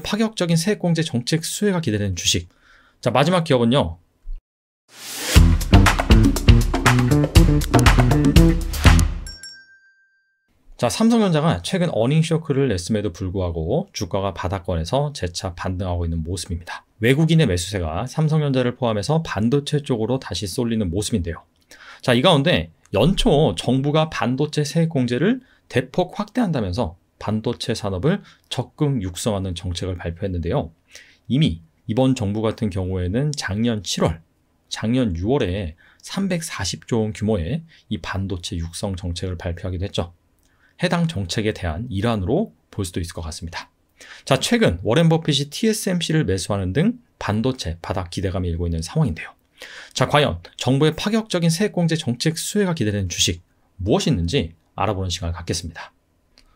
그 파격적인 세액공제 정책 수혜가 기대되는 주식. 자, 마지막 기업은요. 자, 삼성전자가 최근 어닝 쇼크를 냈음에도 불구하고 주가가 바닥권에서 재차 반등하고 있는 모습입니다. 외국인의 매수세가 삼성전자를 포함해서 반도체 쪽으로 다시 쏠리는 모습인데요. 자, 이 가운데 연초 정부가 반도체 세액공제를 대폭 확대한다면서 반도체 산업을 적극 육성하는 정책을 발표했는데요. 이미 이번 정부 같은 경우에는 작년 7월, 작년 6월에 340조 원 규모의 이 반도체 육성 정책을 발표하기도 했죠. 해당 정책에 대한 일환으로 볼 수도 있을 것 같습니다. 자, 최근 워렌 버핏이 TSMC를 매수하는 등 반도체 바닥 기대감이 일고 있는 상황인데요. 자, 과연 정부의 파격적인 세액공제 정책 수혜가 기대되는 주식 무엇이 있는지 알아보는 시간을 갖겠습니다.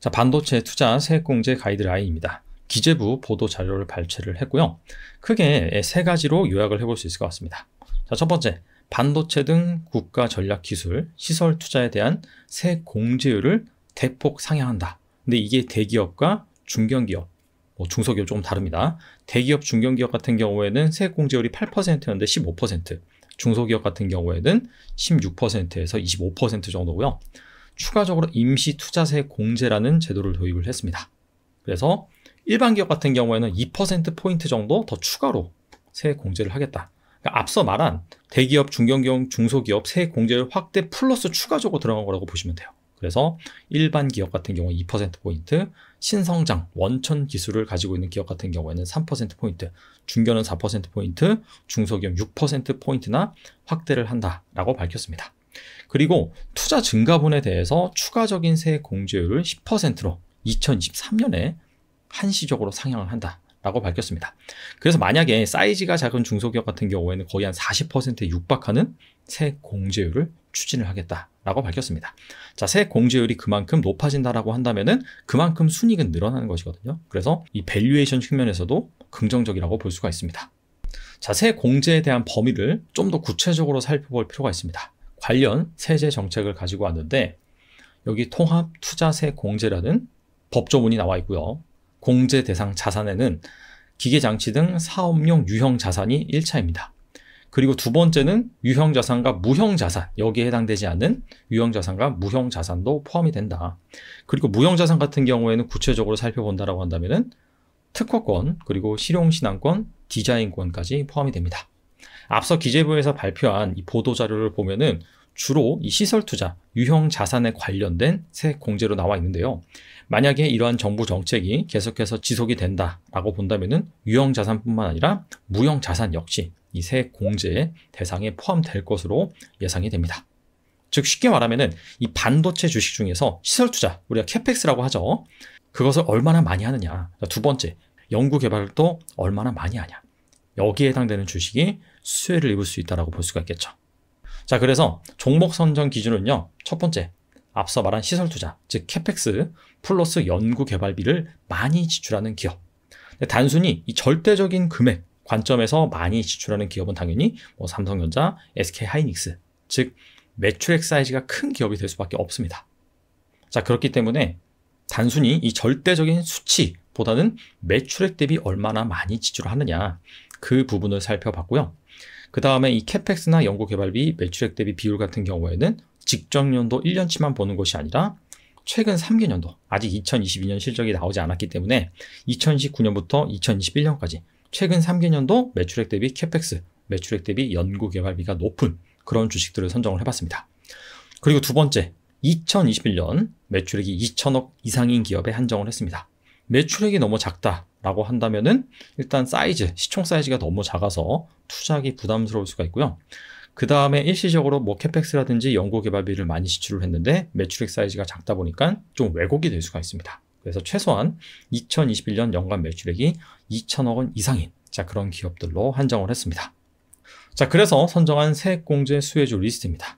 자, 반도체 투자 세액공제 가이드라인입니다. 기재부 보도 자료를 발췌를 했고요. 크게 예, 세 가지로 요약을 해볼 수 있을 것 같습니다. 자, 첫 번째, 반도체 등 국가 전략 기술, 시설 투자에 대한 세액 공제율을 대폭 상향한다. 근데 이게 대기업과 중견기업, 뭐 중소기업 조금 다릅니다. 대기업, 중견기업 같은 경우에는 세액 공제율이 8%였는데 15%, 중소기업 같은 경우에는 16%에서 25% 정도고요. 추가적으로 임시 투자세 공제라는 제도를 도입을 했습니다. 그래서 일반 기업 같은 경우에는 2%포인트 정도 더 추가로 세액 공제를 하겠다. 그러니까 앞서 말한 대기업, 중견기업, 중소기업 세액 공제를 확대 플러스 추가적으로 들어간 거라고 보시면 돼요. 그래서 일반 기업 같은 경우 2%포인트, 신성장, 원천 기술을 가지고 있는 기업 같은 경우에는 3%포인트, 중견은 4%포인트, 중소기업 6%포인트나 확대를 한다라고 밝혔습니다. 그리고 투자 증가분에 대해서 추가적인 세액 공제율을 10%로 2023년에 한시적으로 상향을 한다. 라고 밝혔습니다. 그래서 만약에 사이즈가 작은 중소기업 같은 경우에는 거의 한 40%에 육박하는 세액 공제율을 추진을 하겠다라고 밝혔습니다. 자, 세액 공제율이 그만큼 높아진다라고 한다면은 그만큼 순익은 늘어나는 것이거든요. 그래서 이 밸류에이션 측면에서도 긍정적이라고 볼 수가 있습니다. 자, 세액 공제에 대한 범위를 좀 더 구체적으로 살펴볼 필요가 있습니다. 관련 세제 정책을 가지고 왔는데 여기 통합 투자세 공제라는 법조문이 나와 있고요. 공제 대상 자산에는 기계 장치 등 사업용 유형 자산이 1차입니다. 그리고 두 번째는 유형 자산과 무형 자산, 여기에 해당되지 않는 유형 자산과 무형 자산도 포함이 된다. 그리고 무형 자산 같은 경우에는 구체적으로 살펴본다라고 한다면은 특허권, 그리고 실용신안권, 디자인권까지 포함이 됩니다. 앞서 기재부에서 발표한 이 보도 자료를 보면은 주로 이 시설 투자, 유형 자산에 관련된 세액 공제로 나와 있는데요. 만약에 이러한 정부 정책이 계속해서 지속이 된다라고 본다면은 유형 자산뿐만 아니라 무형 자산 역시 이 세액 공제의 대상에 포함될 것으로 예상이 됩니다. 즉 쉽게 말하면은 이 반도체 주식 중에서 시설 투자, 우리가 캐펙스라고 하죠. 그것을 얼마나 많이 하느냐. 두 번째, 연구 개발도 얼마나 많이 하냐. 여기에 해당되는 주식이 수혜를 입을 수 있다라고 볼 수가 있겠죠. 자, 그래서 종목 선정 기준은요. 첫 번째, 앞서 말한 시설 투자, 즉 캐펙스 플러스 연구 개발비를 많이 지출하는 기업. 단순히 이 절대적인 금액 관점에서 많이 지출하는 기업은 당연히 뭐 삼성전자, SK하이닉스, 즉 매출액 사이즈가 큰 기업이 될 수밖에 없습니다. 자, 그렇기 때문에 단순히 이 절대적인 수치보다는 매출액 대비 얼마나 많이 지출하느냐 그 부분을 살펴봤고요. 그 다음에 이 캐펙스나 연구 개발비, 매출액 대비 비율 같은 경우에는 직전년도 1년치만 보는 것이 아니라 최근 3개년도 아직 2022년 실적이 나오지 않았기 때문에 2019년부터 2021년까지 최근 3개년도 매출액 대비 캐펙스, 매출액 대비 연구 개발비가 높은 그런 주식들을 선정을 해봤습니다. 그리고 두 번째, 2021년 매출액이 2천억 이상인 기업에 한정을 했습니다. 매출액이 너무 작다 라고 한다면은 일단 사이즈, 시총 사이즈가 너무 작아서 투자하기 부담스러울 수가 있고요. 그 다음에 일시적으로 뭐 캐펙스라든지 연구 개발비를 많이 지출을 했는데 매출액 사이즈가 작다 보니까 좀 왜곡이 될 수가 있습니다. 그래서 최소한 2021년 연간 매출액이 2천억 원 이상인 자 그런 기업들로 한정을 했습니다. 자 그래서 선정한 세액공제 수혜주 리스트입니다.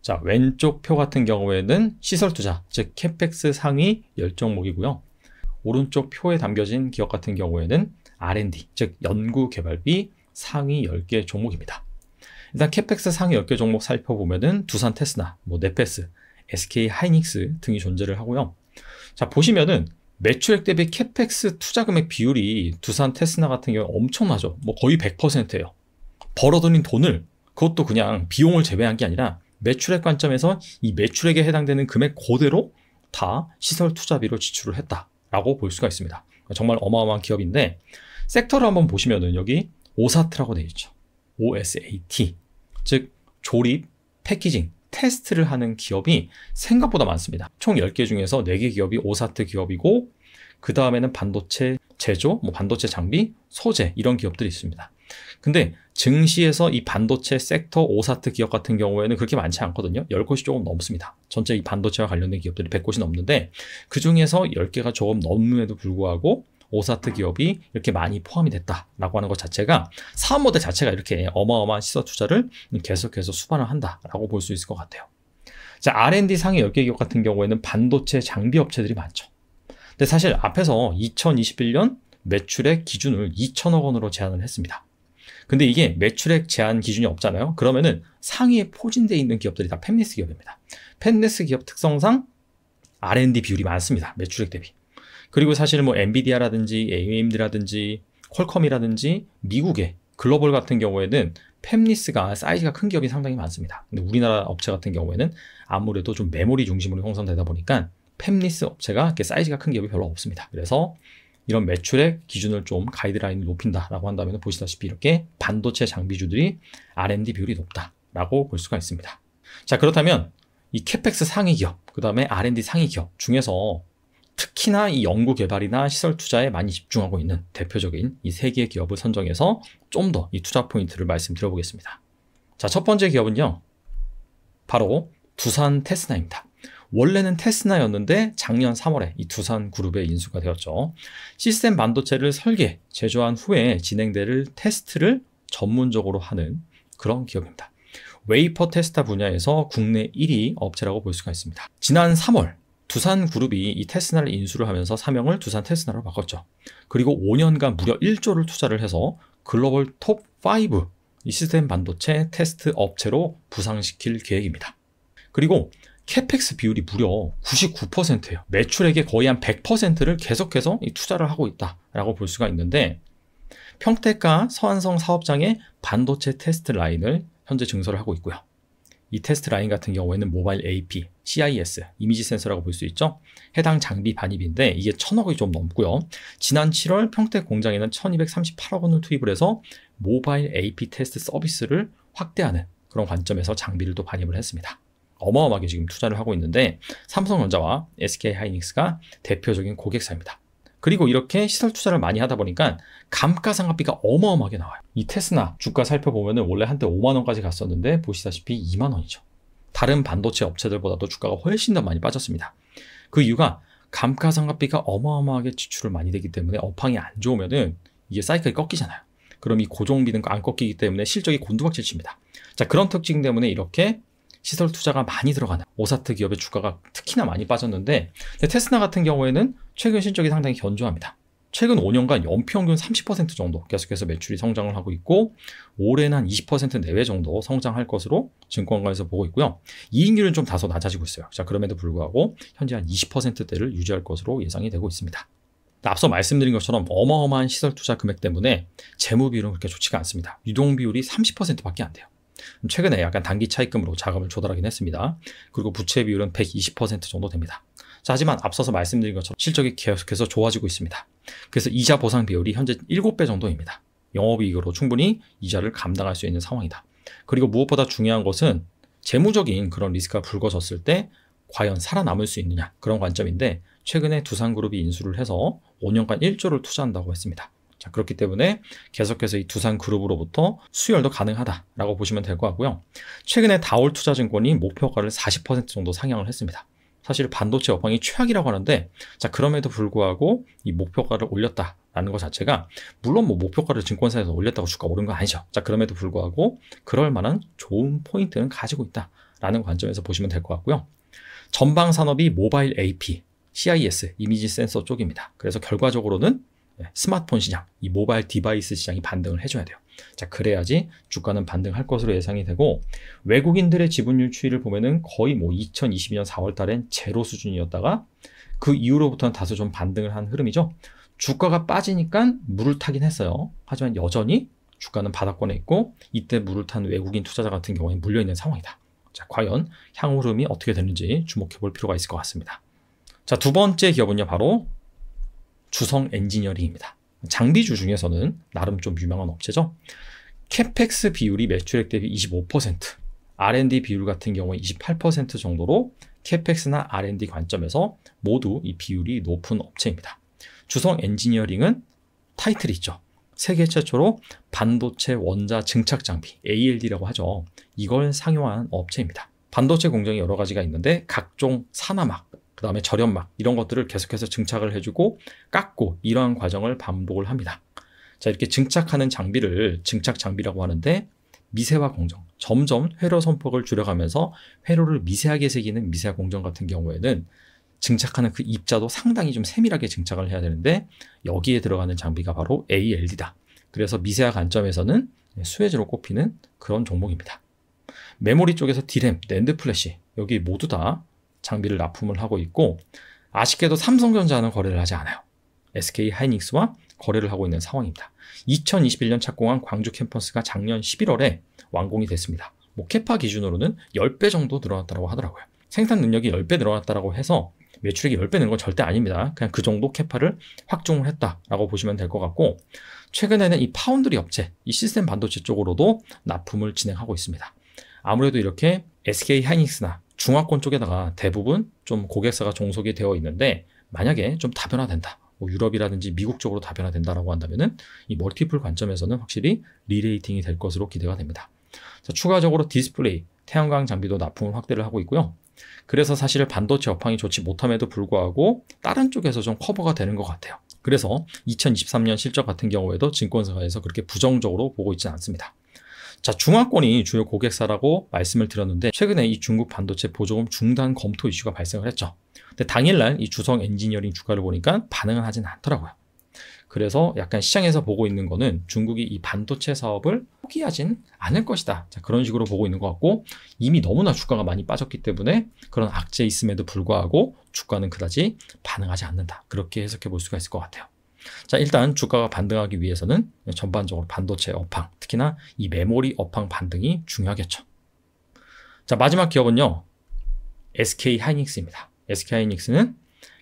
자 왼쪽 표 같은 경우에는 시설 투자 즉 캐펙스 상위 열 종목이고요. 오른쪽 표에 담겨진 기업 같은 경우에는 R&D, 즉 연구 개발비 상위 10개 종목입니다. 일단 캐펙스 상위 10개 종목 살펴보면은 두산 테스나, 뭐 넷페스, SK 하이닉스 등이 존재를 하고요. 자, 보시면은 매출액 대비 캐펙스 투자 금액 비율이 두산 테스나 같은 경우 엄청나죠. 뭐 거의 100%예요. 벌어들인 돈을 그것도 그냥 비용을 제외한 게 아니라 매출액 관점에서 이 매출액에 해당되는 금액 그대로 다 시설 투자비로 지출을 했다. 라고 볼 수가 있습니다. 정말 어마어마한 기업인데 섹터를 한번 보시면은 여기 오사트라고 되어 있죠. OSAT. 즉 조립, 패키징, 테스트를 하는 기업이 생각보다 많습니다. 총 10개 중에서 4개 기업이 오사트 기업이고 그 다음에는 반도체 제조, 뭐 반도체 장비, 소재 이런 기업들이 있습니다. 근데 증시에서 이 반도체 섹터 오사트 기업 같은 경우에는 그렇게 많지 않거든요. 10곳이 조금 넘습니다. 전체 이 반도체와 관련된 기업들이 100곳이 넘는데 그중에서 10개가 조금 넘음에도 불구하고 오사트 기업이 이렇게 많이 포함이 됐다라고 하는 것 자체가 사업 모델 자체가 이렇게 어마어마한 시설 투자를 계속해서 수반을 한다라고 볼 수 있을 것 같아요. 자, R&D 상위 10개 기업 같은 경우에는 반도체 장비 업체들이 많죠. 근데 사실 앞에서 2021년 매출의 기준을 2천억 원으로 제한을 했습니다. 근데 이게 매출액 제한 기준이 없잖아요. 그러면은 상위에 포진되어 있는 기업들이 다펩리스 기업입니다. 펩리스 기업 특성상 R&D 비율이 많습니다. 매출액 대비. 그리고 사실 뭐 엔비디아라든지 AMD라든지 퀄컴이라든지 미국의 글로벌 같은 경우에는 펩리스가 사이즈가 큰 기업이 상당히 많습니다. 근데 우리나라 업체 같은 경우에는 아무래도 좀 메모리 중심으로 형성되다 보니까 펩리스 업체가 이렇게 사이즈가 큰 기업이 별로 없습니다. 그래서 이런 매출의 기준을 좀 가이드라인을 높인다라고 한다면 보시다시피 이렇게 반도체 장비주들이 R&D 비율이 높다라고 볼 수가 있습니다. 자 그렇다면 이 캐펙스 상위 기업, 그 다음에 R&D 상위 기업 중에서 특히나 이 연구 개발이나 시설 투자에 많이 집중하고 있는 대표적인 이 세 개의 기업을 선정해서 좀 더 이 투자 포인트를 말씀드려 보겠습니다. 자, 첫 번째 기업은요. 바로 두산 테스나입니다. 원래는 테스나였는데 작년 3월에 이 두산 그룹에 인수가 되었죠. 시스템 반도체를 설계, 제조한 후에 진행될 테스트를 전문적으로 하는 그런 기업입니다. 웨이퍼 테스터 분야에서 국내 1위 업체라고 볼 수가 있습니다. 지난 3월 두산 그룹이 이 테스나를 인수를 하면서 사명을 두산 테스나로 바꿨죠. 그리고 5년간 무려 1조를 투자를 해서 글로벌 톱5 시스템 반도체 테스트 업체로 부상시킬 계획입니다. 그리고 캐펙스 비율이 무려 99%예요. 매출액의 거의 한 100%를 계속해서 투자를 하고 있다라고 볼 수가 있는데 평택과 서한성 사업장의 반도체 테스트 라인을 현재 증설을 하고 있고요. 이 테스트 라인 같은 경우에는 모바일 AP, CIS, 이미지 센서라고 볼 수 있죠. 해당 장비 반입인데 이게 천억이 좀 넘고요. 지난 7월 평택 공장에는 1238억 원을 투입을 해서 모바일 AP 테스트 서비스를 확대하는 그런 관점에서 장비를 또 반입을 했습니다. 어마어마하게 지금 투자를 하고 있는데 삼성전자와 SK하이닉스가 대표적인 고객사입니다. 그리고 이렇게 시설 투자를 많이 하다 보니까 감가상각비가 어마어마하게 나와요. 이 테스나 주가 살펴보면 은 원래 한때 5만 원까지 갔었는데 보시다시피 2만 원이죠. 다른 반도체 업체들보다도 주가가 훨씬 더 많이 빠졌습니다. 그 이유가 감가상각비가 어마어마하게 지출을 많이 되기 때문에 업황이 안 좋으면은 이게 사이클이 꺾이잖아요. 그럼 이 고정비는 안 꺾이기 때문에 실적이 곤두박질 칩니다. 자, 그런 특징 때문에 이렇게 시설 투자가 많이 들어가는 오사트 기업의 주가가 특히나 많이 빠졌는데 테스나 같은 경우에는 최근 실적이 상당히 견조합니다. 최근 5년간 연평균 30% 정도 계속해서 매출이 성장을 하고 있고 올해는 한 20% 내외 정도 성장할 것으로 증권가에서 보고 있고요. 이익률은 좀 다소 낮아지고 있어요. 자 그럼에도 불구하고 현재 한 20%대를 유지할 것으로 예상이 되고 있습니다. 앞서 말씀드린 것처럼 어마어마한 시설 투자 금액 때문에 재무 비율은 그렇게 좋지가 않습니다. 유동 비율이 30%밖에 안 돼요. 최근에 약간 단기 차익금으로 자금을 조달하긴 했습니다. 그리고 부채 비율은 120% 정도 됩니다. 자, 하지만 앞서서 말씀드린 것처럼 실적이 계속해서 좋아지고 있습니다. 그래서 이자 보상 비율이 현재 7배 정도입니다. 영업이익으로 충분히 이자를 감당할 수 있는 상황이다. 그리고 무엇보다 중요한 것은 재무적인 그런 리스크가 불거졌을 때 과연 살아남을 수 있느냐 그런 관점인데 최근에 두산그룹이 인수를 해서 5년간 1조를 투자한다고 했습니다. 자, 그렇기 때문에 계속해서 이 두산 그룹으로부터 수혈도 가능하다라고 보시면 될 것 같고요. 최근에 다올 투자증권이 목표가를 40% 정도 상향을 했습니다. 사실 반도체 업황이 최악이라고 하는데 자 그럼에도 불구하고 이 목표가를 올렸다라는 것 자체가 물론 뭐 목표가를 증권사에서 올렸다고 주가 오른 건 아니죠. 자 그럼에도 불구하고 그럴 만한 좋은 포인트는 가지고 있다라는 관점에서 보시면 될 것 같고요. 전방 산업이 모바일 AP, CIS 이미지 센서 쪽입니다. 그래서 결과적으로는 예, 스마트폰 시장, 이 모바일 디바이스 시장이 반등을 해줘야 돼요. 자, 그래야지 주가는 반등할 것으로 예상이 되고 외국인들의 지분율 추이를 보면은 거의 뭐 2022년 4월 달엔 제로 수준이었다가 그 이후로부터는 다소 좀 반등을 한 흐름이죠. 주가가 빠지니까 물을 타긴 했어요. 하지만 여전히 주가는 바닥권에 있고 이때 물을 탄 외국인 투자자 같은 경우에 물려 있는 상황이다. 자, 과연 향후 흐름이 어떻게 되는지 주목해 볼 필요가 있을 것 같습니다. 자, 두 번째 기업은요, 바로 주성 엔지니어링입니다. 장비주 중에서는 나름 좀 유명한 업체죠. 캐펙스 비율이 매출액 대비 25%, R&D 비율 같은 경우에 28% 정도로 캐펙스나 R&D 관점에서 모두 이 비율이 높은 업체입니다. 주성 엔지니어링은 타이틀이 있죠. 세계 최초로 반도체 원자 증착 장비 ALD라고 하죠. 이걸 상용한 업체입니다. 반도체 공정이 여러 가지가 있는데 각종 산화막, 그다음에 저렴막 이런 것들을 계속해서 증착을 해주고 깎고 이러한 과정을 반복을 합니다. 자 이렇게 증착하는 장비를 증착 장비라고 하는데 미세화 공정 점점 회로 선폭을 줄여가면서 회로를 미세하게 새기는 미세화 공정 같은 경우에는 증착하는 그 입자도 상당히 좀 세밀하게 증착을 해야 되는데 여기에 들어가는 장비가 바로 ALD다. 그래서 미세화 관점에서는 수혜지로 꼽히는 그런 종목입니다. 메모리 쪽에서 디램, 랜드 플래시 여기 모두 다 장비를 납품을 하고 있고 아쉽게도 삼성전자는 거래를 하지 않아요. SK 하이닉스와 거래를 하고 있는 상황입니다. 2021년 착공한 광주 캠퍼스가 작년 11월에 완공이 됐습니다. 뭐 캐파 기준으로는 10배 정도 늘어났다고 하더라고요. 생산 능력이 10배 늘어났다고 해서 매출액이 10배 는건 절대 아닙니다. 그냥 그 정도 캐파를 확충을 했다라고 보시면 될 것 같고 최근에는 이 파운드리 업체, 이 시스템 반도체 쪽으로도 납품을 진행하고 있습니다. 아무래도 이렇게 SK 하이닉스나 중화권 쪽에다가 대부분 좀 고객사가 종속이 되어 있는데 만약에 좀 다변화된다. 뭐 유럽이라든지 미국 쪽으로 다변화된다라고 한다면이 멀티플 관점에서는 확실히 리레이팅이 될 것으로 기대가 됩니다. 자, 추가적으로 디스플레이, 태양광 장비도 납품을 확대를 하고 있고요. 그래서 사실 반도체 업황이 좋지 못함에도 불구하고 다른 쪽에서 좀 커버가 되는 것 같아요. 그래서 2023년 실적 같은 경우에도 증권사에서 그렇게 부정적으로 보고 있지는 않습니다. 자, 중화권이 주요 고객사라고 말씀을 드렸는데 최근에 이 중국 반도체 보조금 중단 검토 이슈가 발생을 했죠. 근데 당일날 이 주성 엔지니어링 주가를 보니까 반응은 하진 않더라고요. 그래서 약간 시장에서 보고 있는 거는 중국이 이 반도체 사업을 포기하진 않을 것이다. 자, 그런 식으로 보고 있는 것 같고 이미 너무나 주가가 많이 빠졌기 때문에 그런 악재 있음에도 불구하고 주가는 그다지 반응하지 않는다. 그렇게 해석해 볼 수가 있을 것 같아요. 자, 일단 주가가 반등하기 위해서는 전반적으로 반도체 업황, 특히나 이 메모리 업황 반등이 중요하겠죠. 자, 마지막 기업은요. SK 하이닉스입니다. SK 하이닉스는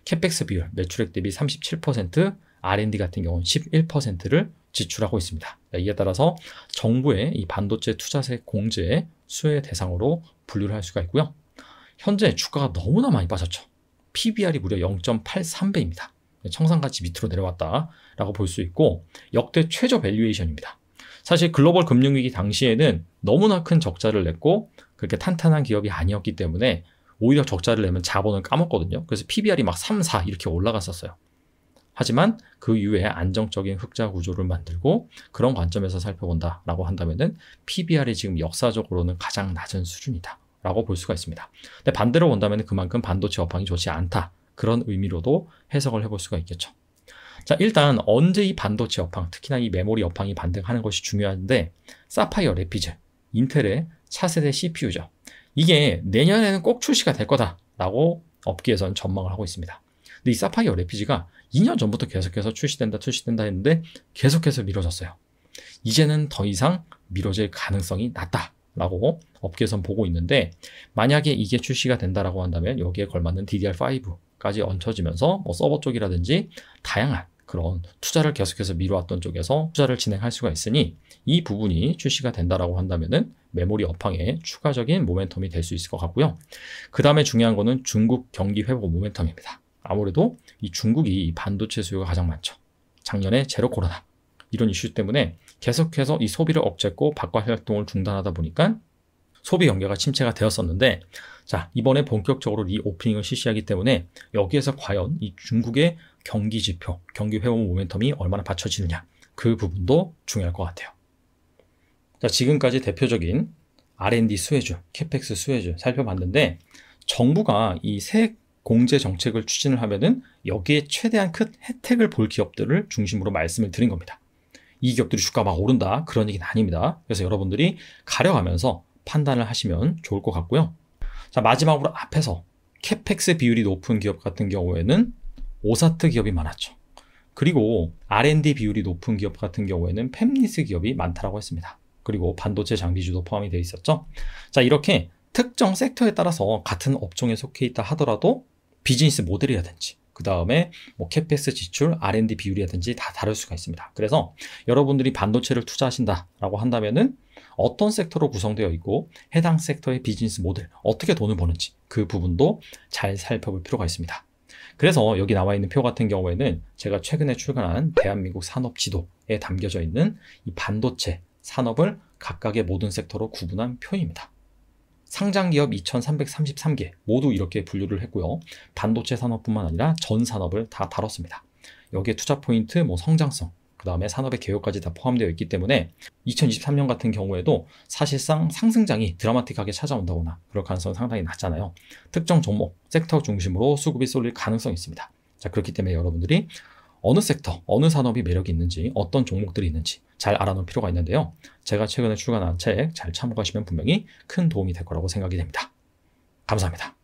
캐펙스 비율, 매출액 대비 37%, R&D 같은 경우는 11%를 지출하고 있습니다. 이에 따라서 정부의 이 반도체 투자세 공제 수혜 대상으로 분류를 할 수가 있고요. 현재 주가가 너무나 많이 빠졌죠. PBR이 무려 0.83배입니다. 청산가치 밑으로 내려왔다라고 볼 수 있고 역대 최저 밸류에이션입니다. 사실 글로벌 금융위기 당시에는 너무나 큰 적자를 냈고 그렇게 탄탄한 기업이 아니었기 때문에 오히려 적자를 내면 자본을 까먹거든요. 그래서 PBR이 막 3, 4 이렇게 올라갔었어요. 하지만 그 이후에 안정적인 흑자 구조를 만들고 그런 관점에서 살펴본다라고 한다면은 PBR이 지금 역사적으로는 가장 낮은 수준이다. 라고 볼 수가 있습니다. 근데 반대로 본다면 그만큼 반도체 업황이 좋지 않다. 그런 의미로도 해석을 해볼 수가 있겠죠. 자, 일단 언제 이 반도체 업황, 특히나 이 메모리 업황이 반등하는 것이 중요한데 사파이어 레피즈, 인텔의 차세대 CPU죠. 이게 내년에는 꼭 출시가 될 거다라고 업계에서는 전망을 하고 있습니다. 근데 이 사파이어 레피즈가 2년 전부터 계속해서 출시된다, 출시된다 했는데 계속해서 미뤄졌어요. 이제는 더 이상 미뤄질 가능성이 낮다. 라고 업계에선 보고 있는데 만약에 이게 출시가 된다라고 한다면 여기에 걸맞는 DDR5 까지 음. 얹혀지면서 뭐 서버 쪽이라든지 다양한 그런 투자를 계속해서 미뤄왔던 쪽에서 투자를 진행할 수가 있으니 이 부분이 출시가 된다라고 한다면은 메모리 업황에 추가적인 모멘텀이 될 수 있을 것 같고요. 그 다음에 중요한 거는 중국 경기 회복 모멘텀입니다. 아무래도 이 중국이 반도체 수요가 가장 많죠. 작년에 제로 코로나 이런 이슈 때문에 계속해서 이 소비를 억제했고 바깥 활동을 중단하다 보니까 소비 경계가 침체가 되었었는데 자, 이번에 본격적으로 리오프닝을 실시하기 때문에 여기에서 과연 이 중국의 경기 지표, 경기 회원 모멘텀이 얼마나 받쳐지느냐 그 부분도 중요할 것 같아요. 자, 지금까지 대표적인 R&D 수혜주, 캐펙스 수혜주 살펴봤는데 정부가 이 세액 공제 정책을 추진을 하면은 여기에 최대한 큰 혜택을 볼 기업들을 중심으로 말씀을 드린 겁니다. 이 기업들이 주가 막 오른다 그런 얘기는 아닙니다. 그래서 여러분들이 가려가면서 판단을 하시면 좋을 것 같고요. 자, 마지막으로 앞에서 캐펙스 비율이 높은 기업 같은 경우에는 오사트 기업이 많았죠. 그리고 R&D 비율이 높은 기업 같은 경우에는 펩리스 기업이 많다라고 했습니다. 그리고 반도체 장비주도 포함이 되어 있었죠. 자, 이렇게 특정 섹터에 따라서 같은 업종에 속해 있다 하더라도 비즈니스 모델이라든지 그 다음에 뭐 캐펙스 지출, R&D 비율이라든지 다 다를 수가 있습니다. 그래서 여러분들이 반도체를 투자하신다라고 한다면은 어떤 섹터로 구성되어 있고 해당 섹터의 비즈니스 모델, 어떻게 돈을 버는지 그 부분도 잘 살펴볼 필요가 있습니다. 그래서 여기 나와 있는 표 같은 경우에는 제가 최근에 출간한 대한민국 산업 지도에 담겨져 있는 이 반도체 산업을 각각의 모든 섹터로 구분한 표입니다. 상장 기업 2,333개 모두 이렇게 분류를 했고요. 반도체 산업뿐만 아니라 전 산업을 다 다뤘습니다. 여기에 투자 포인트, 뭐 성장성, 그 다음에 산업의 개혁까지다 포함되어 있기 때문에 2023년 같은 경우에도 사실상 상승장이 드라마틱하게 찾아온다거나 그럴 가능성은 상당히 낮잖아요. 특정 종목, 섹터 중심으로 수급이 쏠릴 가능성이 있습니다. 자, 그렇기 때문에 여러분들이 어느 섹터, 어느 산업이 매력이 있는지, 어떤 종목들이 있는지 잘 알아놓을 필요가 있는데요. 제가 최근에 출간한 책 잘 참고하시면 분명히 큰 도움이 될 거라고 생각이 됩니다. 감사합니다.